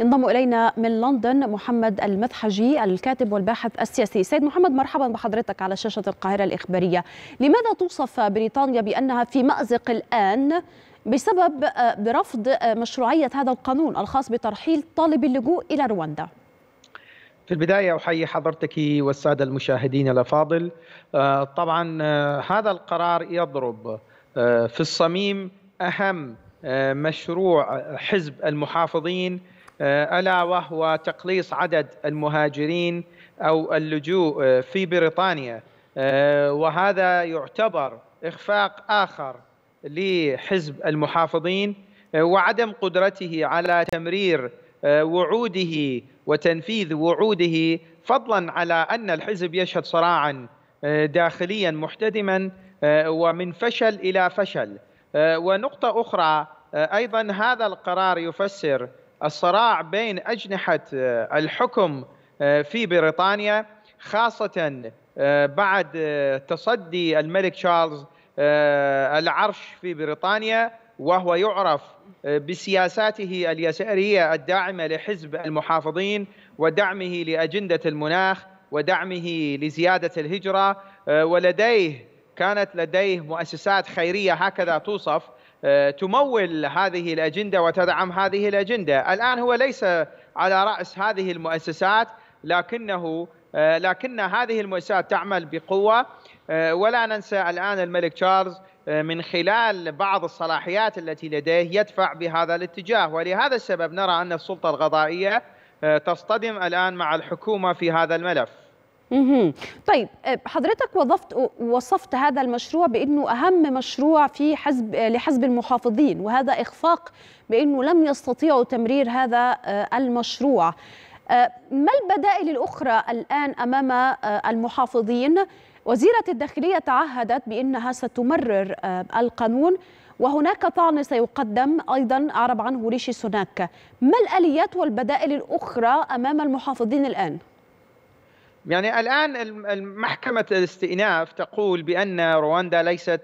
ينضم الينا من لندن محمد المدحجي الكاتب والباحث السياسي سيد محمد مرحبا بحضرتك على شاشه القاهره الاخباريه لماذا توصف بريطانيا بانها في مازق الان بسبب آه، برفض آه، مشروعيه هذا القانون الخاص بترحيل طالب اللجوء الى رواندا في البداية أحيي حضرتك والسادة المشاهدين الأفاضل آه، طبعا هذا القرار يضرب في الصميم أهم مشروع حزب المحافظين آه، الا وهو تقليص عدد المهاجرين او اللجوء آه، في بريطانيا آه، وهذا يعتبر اخفاق اخر لحزب المحافظين وعدم قدرته على تمرير وعوده وتنفيذ وعوده فضلا على ان الحزب يشهد صراعا داخليا محتدما ومن فشل الى فشل ونقطه اخرى ايضا هذا القرار يفسر الصراع بين أجنحة آه، الحكم آه، في بريطانيا خاصة آه، بعد تصدي الملك تشارلز العرش في بريطانيا وهو يعرف بسياساته اليسارية الداعمة لحزب المحافظين ودعمه لأجندة المناخ ودعمه لزيادة الهجرة ولديه كانت لديه مؤسسات خيرية هكذا توصف آه، تمول هذه الاجنده وتدعم هذه الاجنده، الان هو ليس على راس هذه المؤسسات لكنه آه، لكن هذه المؤسسات تعمل بقوه آه، ولا ننسى الان الملك تشارلز من خلال بعض الصلاحيات التي لديه يدفع بهذا الاتجاه ولهذا السبب نرى ان السلطه القضائيه تصطدم الان مع الحكومه في هذا الملف. طيب آه، حضرتك وظفت وصفت هذا المشروع بانه اهم مشروع في حزب آه، لحزب المحافظين وهذا اخفاق بانه لم يستطيعوا تمرير هذا آه، المشروع ما البدائل الاخرى الان امام المحافظين وزيره الداخليه تعهدت بانها ستمرر القانون وهناك طعن سيقدم ايضا اعرب عنه ريشي سوناك ما الاليات والبدائل الاخرى امام المحافظين الان يعني الان محكمه الاستئناف تقول بان رواندا ليست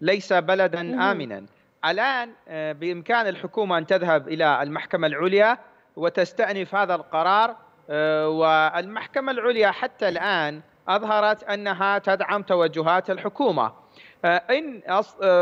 ليس بلدا امنا الان آه، بامكان الحكومه ان تذهب الى المحكمه العليا وتستأنف هذا القرار آه، والمحكمه العليا حتى الان اظهرت انها تدعم توجهات الحكومه آه، ان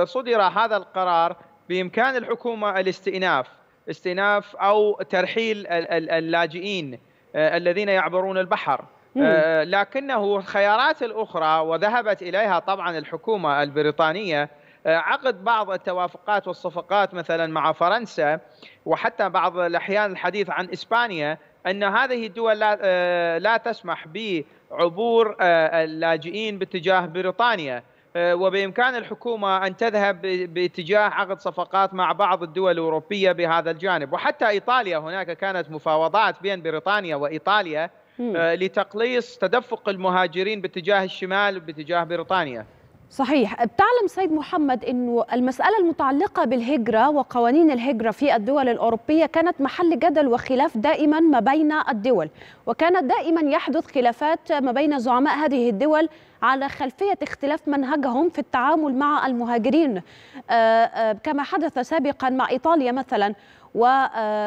صدر هذا القرار بامكان الحكومه الاستئناف استئناف او ترحيل اللاجئين الذين يعبرون البحر آه، لكنه الخيارات الأخرى وذهبت إليها طبعا الحكومة البريطانية آه، عقد بعض التوافقات والصفقات مثلا مع فرنسا وحتى بعض الأحيان الحديث عن إسبانيا أن هذه الدول لا, آه، لا تسمح بعبور اللاجئين باتجاه بريطانيا وبإمكان الحكومة أن تذهب باتجاه عقد صفقات مع بعض الدول الأوروبية بهذا الجانب وحتى إيطاليا هناك كانت مفاوضات بين بريطانيا وإيطاليا آه، لتقليص تدفق المهاجرين باتجاه الشمال باتجاه بريطانيا صحيح بتعلم سيد محمد أنه المسألة المتعلقة بالهجرة وقوانين الهجرة في الدول الأوروبية كانت محل جدل وخلاف دائما ما بين الدول وكانت دائما يحدث خلافات ما بين زعماء هذه الدول على خلفية اختلاف منهجهم في التعامل مع المهاجرين آه، آه، كما حدث سابقا مع إيطاليا مثلا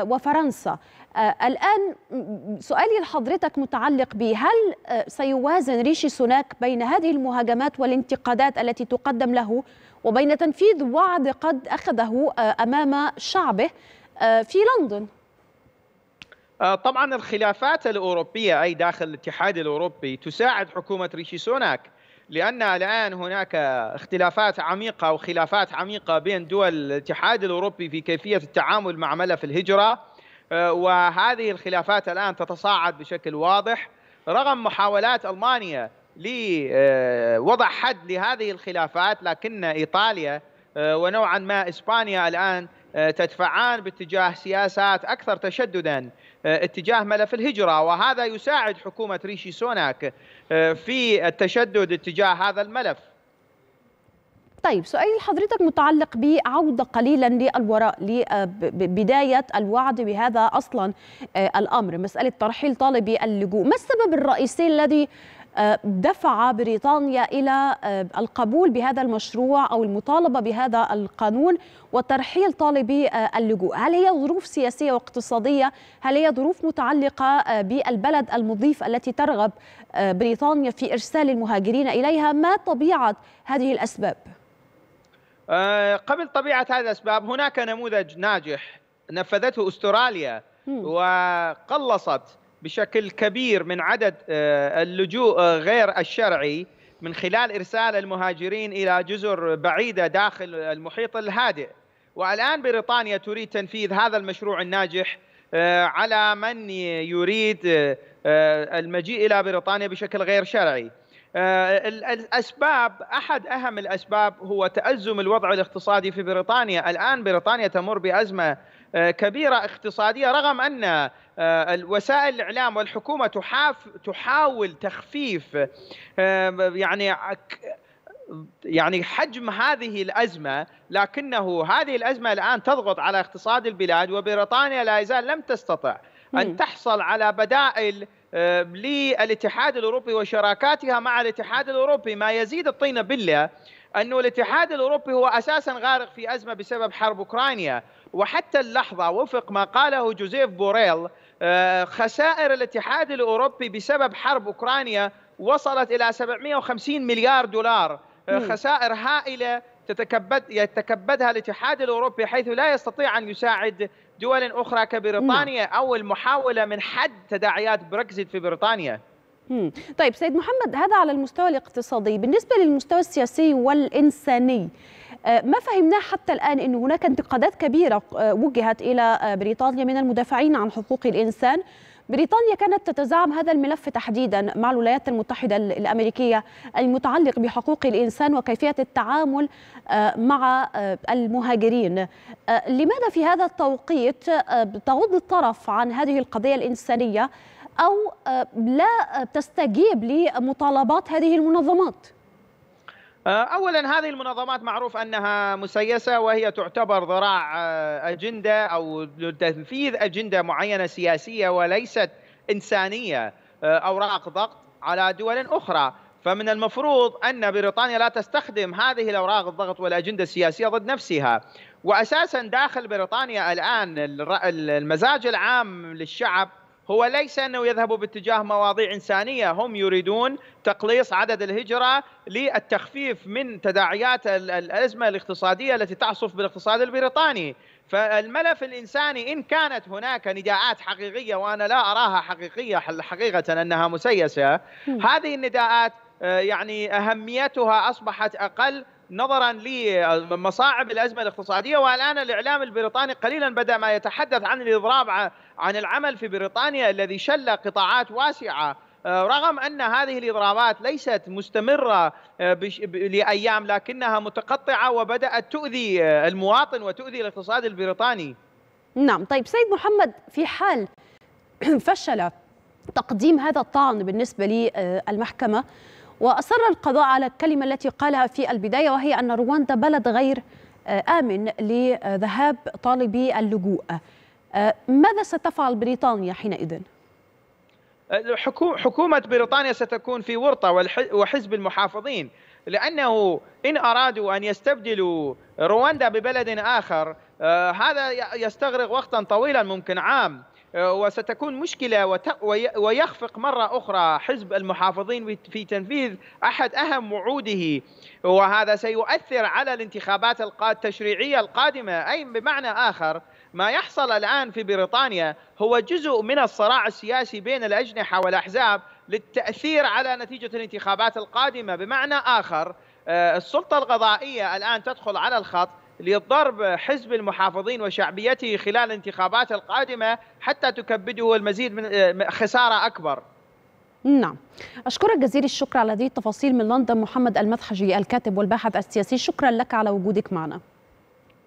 وفرنسا آه، الآن سؤالي لحضرتك متعلق به هل آه، سيوازن ريشي سوناك بين هذه المهاجمات والانتقادات التي تقدم له وبين تنفيذ وعد قد أخذه آه، أمام شعبه في لندن؟ طبعا الخلافات الأوروبية أي داخل الاتحاد الأوروبي تساعد حكومة ريشي سوناك لأن الآن هناك اختلافات عميقة وخلافات عميقة بين دول الاتحاد الأوروبي في كيفية التعامل مع ملف الهجرة أه، وهذه الخلافات الآن تتصاعد بشكل واضح رغم محاولات ألمانيا لوضع أه، حد لهذه الخلافات لكن إيطاليا أه، ونوعا ما إسبانيا الآن تدفعان باتجاه سياسات أكثر تشددا اتجاه ملف الهجرة وهذا يساعد حكومة ريشي سوناك في التشدد اتجاه هذا الملف طيب سؤالي لحضرتك متعلق بعودة قليلا للوراء لبداية الوعد بهذا أصلا آه، الأمر مسألة ترحيل طالبي اللجوء ما السبب الرئيسي الذي آه، دفع بريطانيا إلى آه، القبول بهذا المشروع أو المطالبة بهذا القانون وترحيل طالبي اللجوء هل هي ظروف سياسية واقتصادية هل هي ظروف متعلقة بالبلد المضيف التي ترغب بريطانيا في إرسال المهاجرين إليها ما طبيعة هذه الأسباب؟ آه، قبل طبيعة هذه الأسباب هناك نموذج ناجح نفذته أستراليا وقلصت بشكل كبير من عدد آه، اللجوء آه، غير الشرعي من خلال إرسال المهاجرين إلى جزر بعيدة داخل المحيط الهادئ والآن بريطانيا تريد تنفيذ هذا المشروع الناجح على من يريد المجيء إلى بريطانيا بشكل غير شرعي آه، الاسباب احد اهم الاسباب هو تازم الوضع الاقتصادي في بريطانيا، الان بريطانيا تمر بازمه آه، كبيره اقتصاديه رغم ان آه، وسائل الاعلام والحكومه تحاف تحاول تخفيف يعني يعني حجم هذه الازمه لكنه هذه الازمه الان تضغط على اقتصاد البلاد وبريطانيا لا يزال لم تستطع ان تحصل على بدائل للاتحاد الاوروبي وشراكاتها مع الاتحاد الاوروبي ما يزيد الطين بله انه الاتحاد الاوروبي هو اساسا غارق في ازمه بسبب حرب اوكرانيا وحتى اللحظه وفق ما قاله جوزيف بوريل خسائر الاتحاد الاوروبي بسبب حرب اوكرانيا وصلت الى 750 مليار دولار خسائر هائله تتكبد يتكبدها الاتحاد الاوروبي حيث لا يستطيع ان يساعد دول أخرى كبريطانيا نعم. أو المحاولة من حد تداعيات بريكزيت في بريطانيا طيب سيد محمد هذا على المستوى الاقتصادي بالنسبة للمستوى السياسي والإنساني آه، ما فهمناه حتى الآن أن هناك انتقادات كبيرة آه، وجهت إلى آه، بريطانيا من المدافعين عن حقوق الإنسان بريطانيا كانت تتزعم هذا الملف تحديدا مع الولايات المتحدة الأمريكية المتعلق بحقوق الإنسان وكيفية التعامل آه، مع آه، المهاجرين آه، لماذا في هذا التوقيت تغض الطرف عن هذه القضية الإنسانية أو لا تستجيب لمطالبات هذه المنظمات؟ آه، اولا هذه المنظمات معروف انها مسيسه وهي تعتبر ذراع آه، اجنده او تنفيذ اجنده معينه سياسيه وليست انسانيه آه، اوراق ضغط على دول اخرى فمن المفروض ان بريطانيا لا تستخدم هذه الاوراق الضغط والاجنده السياسيه ضد نفسها واساسا داخل بريطانيا الان المزاج العام للشعب هو ليس أنه يذهب باتجاه مواضيع إنسانية هم يريدون تقليص عدد الهجرة للتخفيف من تداعيات الأزمة الاقتصادية التي تعصف بالاقتصاد البريطاني فالملف الإنساني إن كانت هناك نداءات حقيقية وأنا لا أراها حقيقية حقيقة أنها مسيسة هذه النداءات آه، يعني أهميتها أصبحت أقل نظرا لمصاعب الازمه الاقتصاديه والان الاعلام البريطاني قليلا بدا ما يتحدث عن الاضراب عن العمل في بريطانيا الذي شل قطاعات واسعه آه، رغم ان هذه الاضرابات ليست مستمره آه، لايام لكنها متقطعه وبدات تؤذي آه، المواطن وتؤذي الاقتصاد البريطاني. نعم طيب سيد محمد في حال فشل تقديم هذا الطعن بالنسبه للمحكمه وأصر القضاء على الكلمة التي قالها في البداية وهي أن رواندا بلد غير آه، آمن لذهاب طالبي اللجوء آه، ماذا ستفعل بريطانيا حينئذ؟ حكومة بريطانيا ستكون في ورطة وحزب المحافظين لأنه إن أرادوا أن يستبدلوا رواندا ببلد آخر آه، هذا يستغرق وقتا طويلا ممكن عام آه، وستكون مشكلة ويخفق مرة أخرى حزب المحافظين في تنفيذ أحد أهم وعوده وهذا سيؤثر على الانتخابات التشريعية القادمة أي بمعنى آخر ما يحصل الآن في بريطانيا هو جزء من الصراع السياسي بين الأجنحة والأحزاب للتأثير على نتيجة الانتخابات القادمة بمعنى آخر آه، السلطة القضائية الآن تدخل على الخط لضرب حزب المحافظين وشعبيته خلال الانتخابات القادمة حتى تكبده المزيد من آه، خسارة أكبر نعم أشكرك جزيل الشكر على هذه التفاصيل من لندن محمد المدحجي الكاتب والباحث السياسي شكرا لك على وجودك معنا